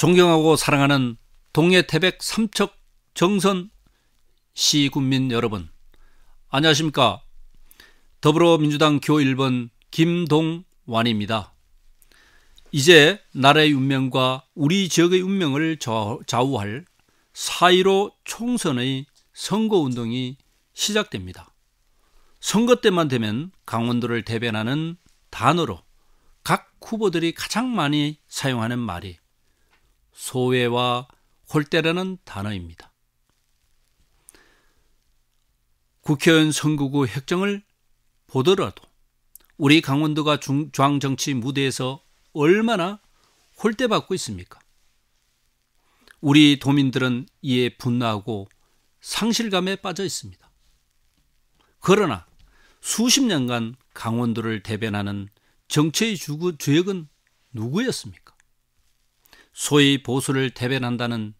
존경하고 사랑하는 동해태백 삼척 정선 시군민 여러분 안녕하십니까 더불어민주당 교 1번 김동완입니다. 이제 나라의 운명과 우리 지역의 운명을 좌우할 사1로 총선의 선거운동이 시작됩니다. 선거 때만 되면 강원도를 대변하는 단어로 각 후보들이 가장 많이 사용하는 말이 소외와 홀대라는 단어입니다. 국회의원 선거구 획정을 보더라도 우리 강원도가 중앙 정치 무대에서 얼마나 홀대받고 있습니까? 우리 도민들은 이에 분노하고 상실감에 빠져 있습니다. 그러나 수십 년간 강원도를 대변하는 정치의 주역은 누구였습니까? 소위 보수를 대변한다는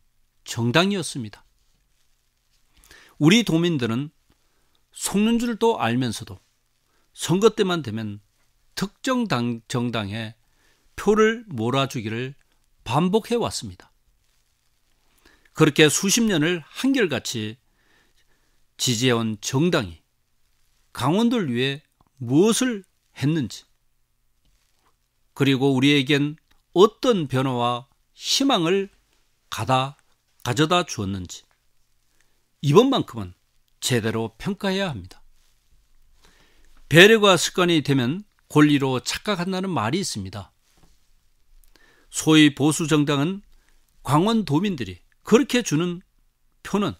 정당이었습니다. 우리 도민들은 속는 줄도 알면서도 선거 때만 되면 특정 당, 정당에 표를 몰아주기를 반복해 왔습니다. 그렇게 수십 년을 한결같이 지지해온 정당이 강원도를 위해 무엇을 했는지, 그리고 우리에겐 어떤 변화와 희망을 가다 가져다 주었는지 이번만큼은 제대로 평가해야 합니다. 배려가 습관이 되면 권리로 착각한다는 말이 있습니다. 소위 보수 정당은 광원 도민들이 그렇게 주는 표는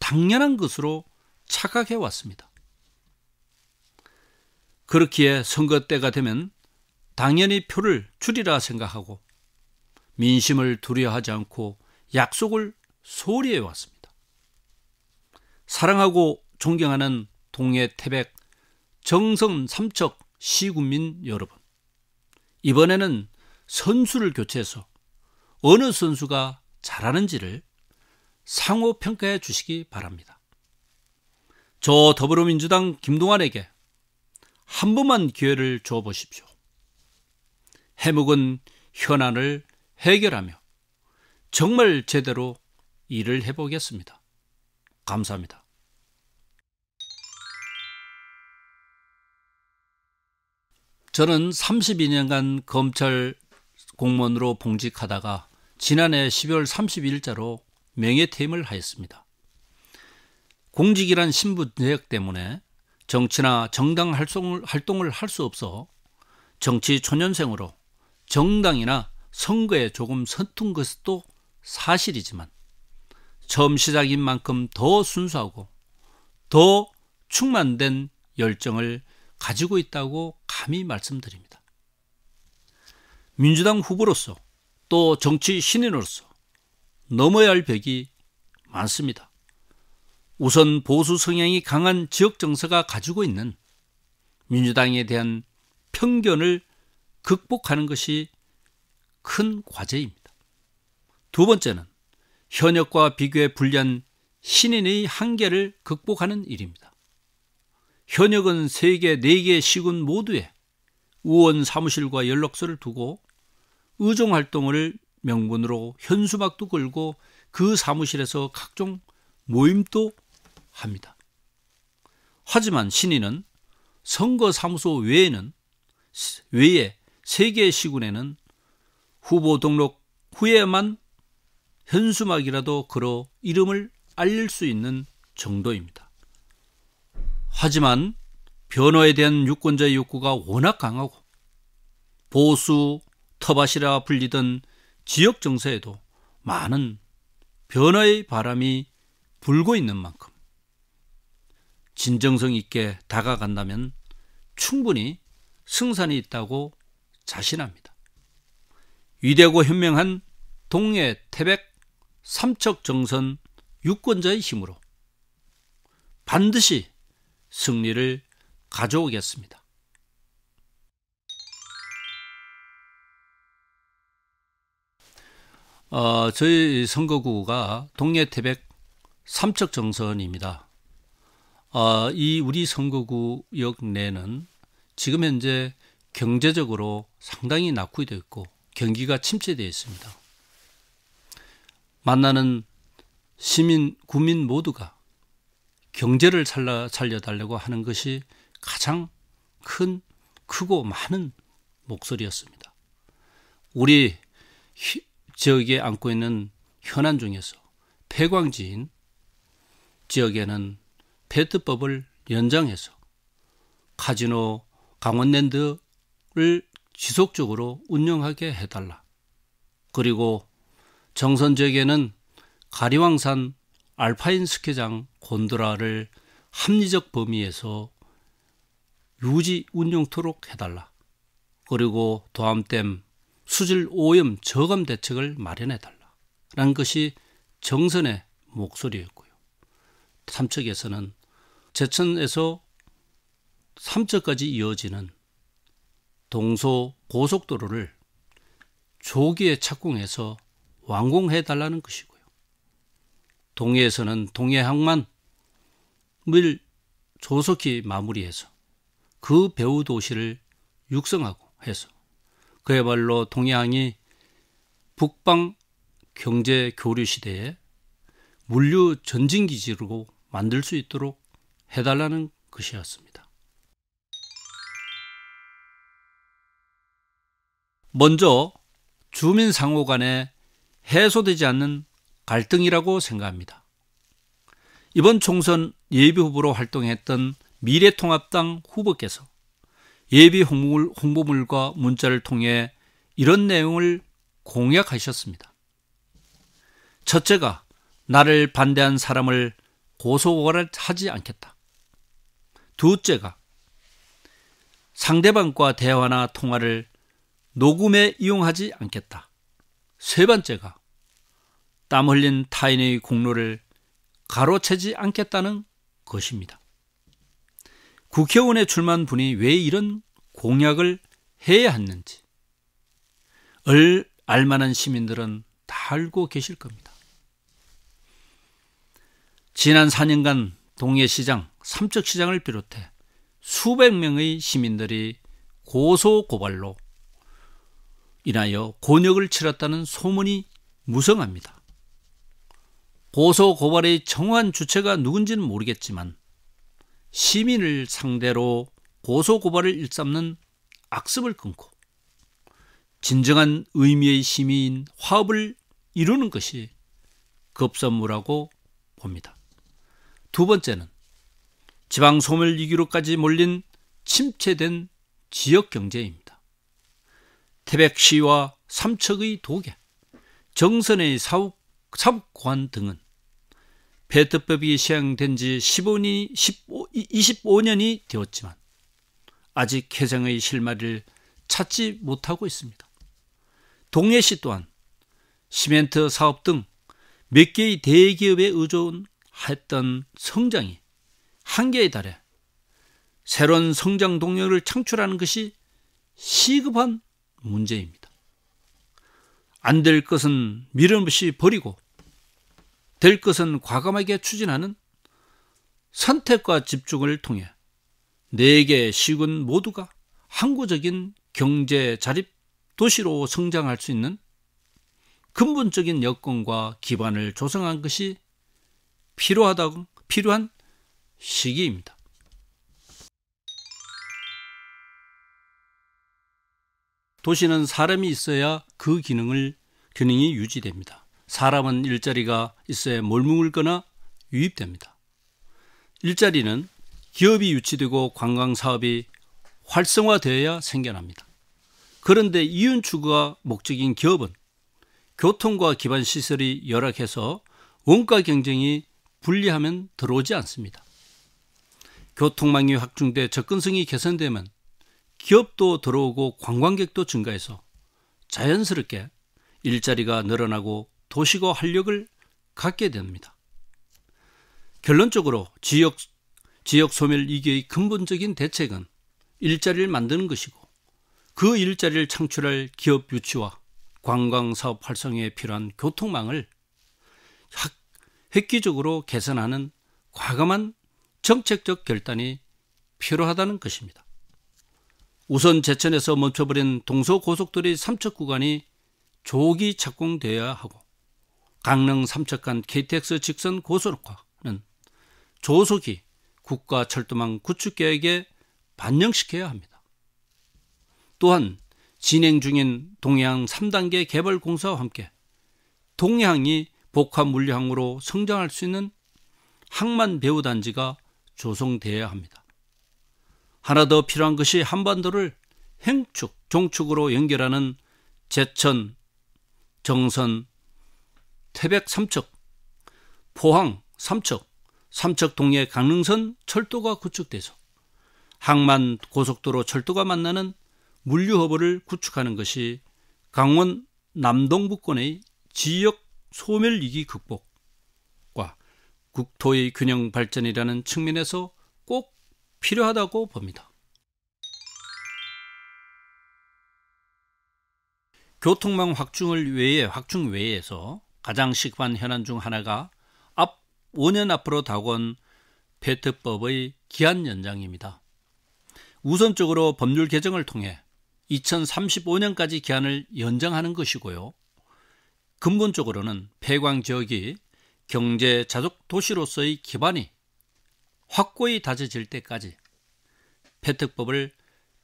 당연한 것으로 착각해 왔습니다. 그렇기에 선거 때가 되면 당연히 표를 줄이라 생각하고 민심을 두려워하지 않고 약속을 소홀히 해왔습니다. 사랑하고 존경하는 동해 태백 정성 삼척 시군민 여러분. 이번에는 선수를 교체해서 어느 선수가 잘하는지를 상호 평가해 주시기 바랍니다. 저 더불어민주당 김동완에게 한 번만 기회를 줘 보십시오. 해묵은 현안을 해결하며 정말 제대로 일을 해보겠습니다. 감사합니다. 저는 32년간 검찰 공무원으로 봉직하다가 지난해 12월 30일자로 명예퇴임을 하였습니다. 공직이란 신분제약 때문에 정치나 정당 활동을 할 수 없어 정치 초년생으로 정당이나 선거에 조금 서툰 것도 사실이지만 처음 시작인 만큼 더 순수하고 더 충만된 열정을 가지고 있다고 감히 말씀드립니다. 민주당 후보로서 또 정치 신인으로서 넘어야 할 벽이 많습니다. 우선 보수 성향이 강한 지역 정서가 가지고 있는 민주당에 대한 편견을 극복하는 것이 큰 과제입니다. 두 번째는 현역과 비교해 불리한 신인의 한계를 극복하는 일입니다. 현역은 세계 4개 시군 모두에 의원 사무실과 연락소를 두고 의정 활동을 명분으로 현수막도 걸고 그 사무실에서 각종 모임도 합니다. 하지만 신인은 선거 사무소 외에는 외에 세계 시군에는 후보 등록 후에만 현수막이라도 걸어 이름을 알릴 수 있는 정도입니다. 하지만 변호에 대한 유권자의 욕구가 워낙 강하고 보수 터밭이라 불리던 지역 정세에도 많은 변화의 바람이 불고 있는 만큼 진정성 있게 다가간다면 충분히 승산이 있다고 자신합니다. 위대고 현명한 동해 태백 삼척 정선 유권자의 힘으로 반드시 승리를 가져오겠습니다. 어, 저희 선거구가 동해태백 삼척 정선입니다. 어, 이 우리 선거구역 내는 지금 현재 경제적으로 상당히 낙후되어 있고 경기가 침체되어 있습니다. 만나는 시민, 국민 모두가 경제를 살려, 살려달라고 하는 것이 가장 큰, 크고 많은 목소리였습니다. 우리 지역에 안고 있는 현안 중에서 폐광지인 지역에는 페트법을 연장해서 카지노 강원랜드를 지속적으로 운영하게 해달라. 그리고 정선재계는 가리왕산 알파인 스키장 곤드라를 합리적 범위에서 유지 운영토록 해달라. 그리고 도암댐 수질 오염 저감 대책을 마련해달라. 라는 것이 정선의 목소리였고요. 삼척에서는 제천에서 삼척까지 이어지는 동서 고속도로를 조기에 착공해서 완공해 달라는 것이고요. 동해에서는 동해항만 을 조속히 마무리해서 그 배후 도시를 육성하고 해서 그야말로 동해항이 북방 경제 교류 시대에 물류 전진 기지로 만들 수 있도록 해달라는 것이었습니다. 먼저 주민 상호 간에 해소되지 않는 갈등이라고 생각합니다. 이번 총선 예비 후보로 활동했던 미래통합당 후보께서 예비 홍보물, 과 문자를 통해 이런 내용을 공약하셨습니다. 첫째가 나를 반대한 사람을 고소하지 않겠다. 둘째가 상대방과 대화나 통화를 녹음에 이용하지 않겠다. 세 번째가 땀 흘린 타인의 공로를 가로채지 않겠다는 것입니다. 국회의원에 출마한 분이 왜 이런 공약을 해야 하는지 을 알만한 시민들은 다 알고 계실 겁니다. 지난 4년간 동해시장, 삼척시장을 비롯해 수백 명의 시민들이 고소고발로 인하여 곤욕을 치렀다는 소문이 무성합니다. 고소 고발의 정한 주체가 누군지는 모르겠지만 시민을 상대로 고소 고발을 일삼는 악습을 끊고 진정한 의미의 시민 화합을 이루는 것이 급선무라고 봅니다. 두 번째는 지방 소멸 위기로까지 몰린 침체된 지역 경제입니다. 태백시와 삼척의 도계, 정선의 사욱, 사욱관 등은 배트법이 시행된 지 15년이, 15, 25년이 되었지만 아직 해상의 실마리를 찾지 못하고 있습니다. 동해시 또한 시멘트 사업 등 몇 개의 대기업에 의존했던 성장이 한계에 달해 새로운 성장 동력을 창출하는 것이 시급한 문제입니다. 안 될 것은 미련 없이 버리고 될 것은 과감하게 추진하는 선택과 집중을 통해 네개 시군 모두가 항구적인 경제 자립 도시로 성장할 수 있는 근본적인 여건과 기반을 조성한 것이 필요하다고 필요한 시기입니다. 도시는 사람이 있어야 그 기능을 균형이 유지됩니다. 사람은 일자리가 있어야 몰뭉을 거나 유입됩니다. 일자리는 기업이 유치되고 관광 사업이 활성화되어야 생겨납니다. 그런데 이윤 추구가 목적인 기업은 교통과 기반 시설이 열악해서 원가 경쟁이 불리하면 들어오지 않습니다. 교통망이 확충돼 접근성이 개선되면 기업도 들어오고 관광객도 증가해서 자연스럽게 일자리가 늘어나고 도시고 활력을 갖게 됩니다. 결론적으로 지역, 지역 소멸 위기의 근본적인 대책은 일자리를 만드는 것이고 그 일자리를 창출할 기업 유치와 관광 사업 활성에 필요한 교통망을 획기적으로 개선하는 과감한 정책적 결단이 필요하다는 것입니다. 우선 제천에서 멈춰버린 동서고속도로의 3척 구간이 조기 착공돼야 하고 강릉 3척 간 KTX 직선 고속화는 조속히 국가 철도망 구축 계획에 반영시켜야 합니다. 또한 진행 중인 동양 3단계 개발 공사와 함께 동양이 복합 물량으로 성장할 수 있는 항만 배후 단지가 조성돼야 합니다. 하나 더 필요한 것이 한반도를 행축, 종축으로 연결하는 제천, 정선, 태백 삼척, 포항 삼척, 삼척 동해 강릉선 철도가 구축돼서 항만 고속도로 철도가 만나는 물류허브를 구축하는 것이 강원 남동부권의 지역 소멸위기 극복과 국토의 균형 발전이라는 측면에서 꼭 필요하다고 봅니다. 교통망 확충을 외에 확충 외에서 가장 시급한 현안 중 하나가 앞 5년 앞으로 다가온 페트법의 기한 연장입니다. 우선적으로 법률 개정을 통해 2035년까지 기한을 연장하는 것이고요. 근본적으로는 폐광 지역이 경제 자족 도시로서의 기반이 확고히 다져질 때까지 패특법을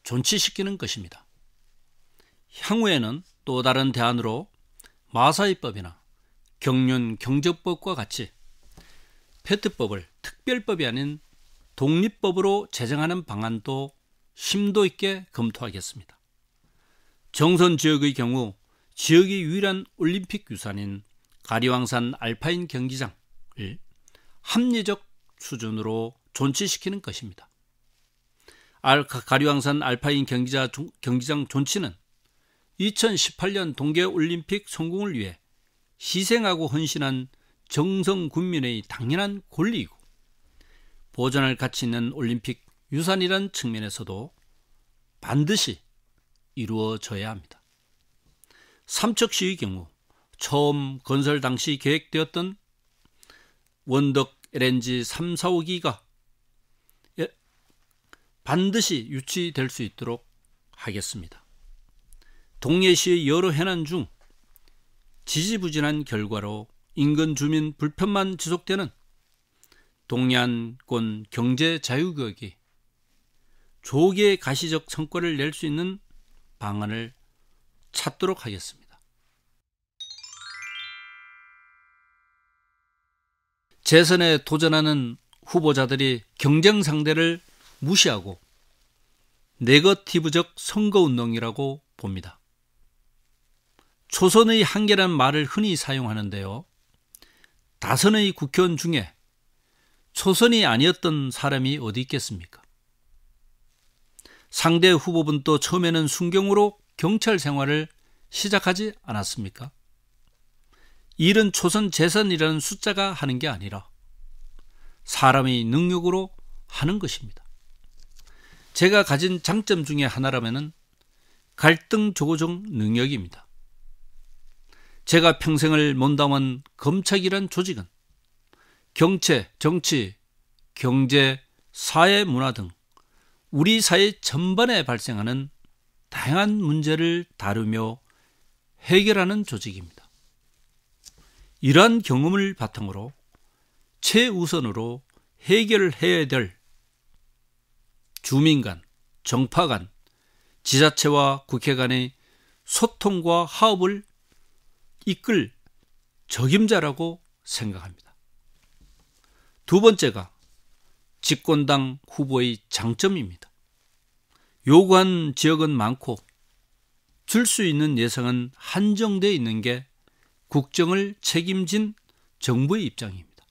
존치시키는 것입니다. 향후에는 또 다른 대안으로 마사이법이나 경륜 경적법과 같이 패트법을 특별법이 아닌 독립법으로 제정하는 방안도 심도 있게 검토하겠습니다. 정선 지역의 경우 지역의 유일한 올림픽 유산인 가리왕산 알파인 경기장을 합리적 수준으로 존치시키는 것입니다. 알, 가리왕산 알파인 경기자, 경기장 존치는 2018년 동계올림픽 성공을 위해 희생하고 헌신한 정성 국민의 당연한 권리이고 보존할 가치 있는 올림픽 유산이란 측면에서도 반드시 이루어져야 합니다. 삼척시의 경우 처음 건설 당시 계획되었던 원덕 LNG 3, 4호기가 반드시 유치될 수 있도록 하겠습니다. 동해시의 여러 해난 중 지지부진한 결과로 인근 주민 불편만 지속되는 동해안권 경제 자유구역이 조기의 가시적 성과를 낼 수 있는 방안을 찾도록 하겠습니다. 재선에 도전하는 후보자들이 경쟁 상대를 무시하고 네거티브적 선거운동이라고 봅니다. 초선의 한계란 말을 흔히 사용하는데요. 다선의 국회의원 중에 초선이 아니었던 사람이 어디 있겠습니까? 상대 후보분도 처음에는 순경으로 경찰 생활을 시작하지 않았습니까? 일은 초선 재선이라는 숫자가 하는 게 아니라 사람의 능력으로 하는 것입니다. 제가 가진 장점 중에 하나라면은 갈등 조정 능력입니다. 제가 평생을 몸담은 검찰이란 조직은 경제, 정치, 경제, 사회, 문화 등 우리 사회 전반에 발생하는 다양한 문제를 다루며 해결하는 조직입니다. 이러한 경험을 바탕으로 최우선으로 해결해야 될 주민 간, 정파 간, 지자체와 국회 간의 소통과 화합을 이끌 적임자라고 생각합니다. 두 번째가 집권당 후보의 장점입니다. 요구한 지역은 많고 줄 수 있는 예상은 한정되어 있는 게 국정을 책임진 정부의 입장입니다.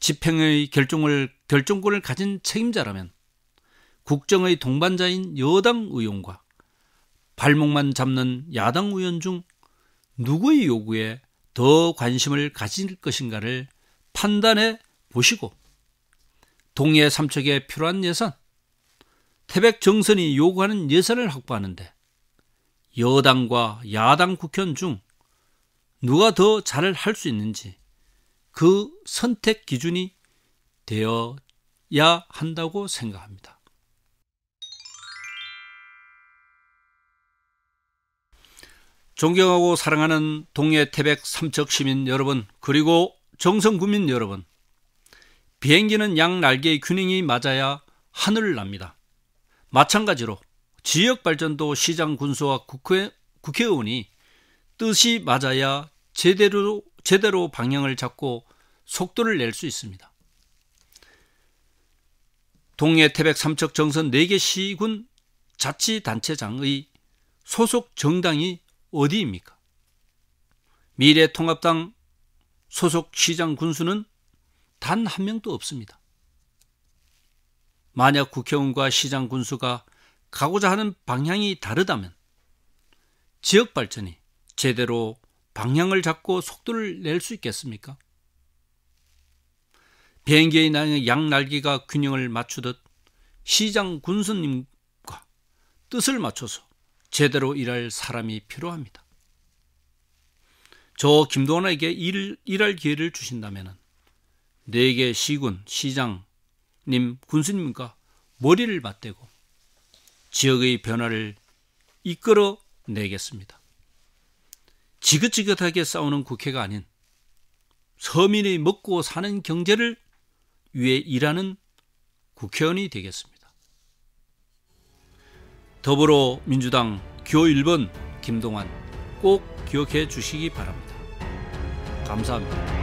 집행의 결정을 결정권을 가진 책임자라면 국정의 동반자인 여당 의원과 발목만 잡는 야당 의원 중 누구의 요구에 더 관심을 가질 것인가를 판단해 보시고 동해 삼척에 필요한 예산, 태백 정선이 요구하는 예산을 확보하는데 여당과 야당 국현 중 누가 더잘할수 있는지 그 선택 기준이 되어야 한다고 생각합니다. 존경하고 사랑하는 동해 태백 삼척 시민 여러분, 그리고 정성 구민 여러분, 비행기는 양 날개의 균형이 맞아야 하늘을 납니다. 마찬가지로 지역 발전도 시장 군수와 국회, 국회의원이 뜻이 맞아야 제대로, 제대로 방향을 잡고 속도를 낼 수 있습니다. 동해 태백 삼척 정선 4개 시군 자치단체장의 소속 정당이 어디입니까? 미래통합당 소속 시장 군수는 단 한 명도 없습니다. 만약 국회의원과 시장 군수가 가고자 하는 방향이 다르다면 지역 발전이 제대로 방향을 잡고 속도를 낼 수 있겠습니까? 비행기의 양날개가 균형을 맞추듯 시장 군수님과 뜻을 맞춰서 제대로 일할 사람이 필요합니다. 저 김도원에게 일, 일할 기회를 주신다면 내게 시군, 시장님, 군수님과 머리를 맞대고 지역의 변화를 이끌어 내겠습니다. 지긋지긋하게 싸우는 국회가 아닌 서민의 먹고 사는 경제를 위해 일하는 국회의원이 되겠습니다. 더불어민주당 교 1번 김동환 꼭 기억해 주시기 바랍니다. 감사합니다.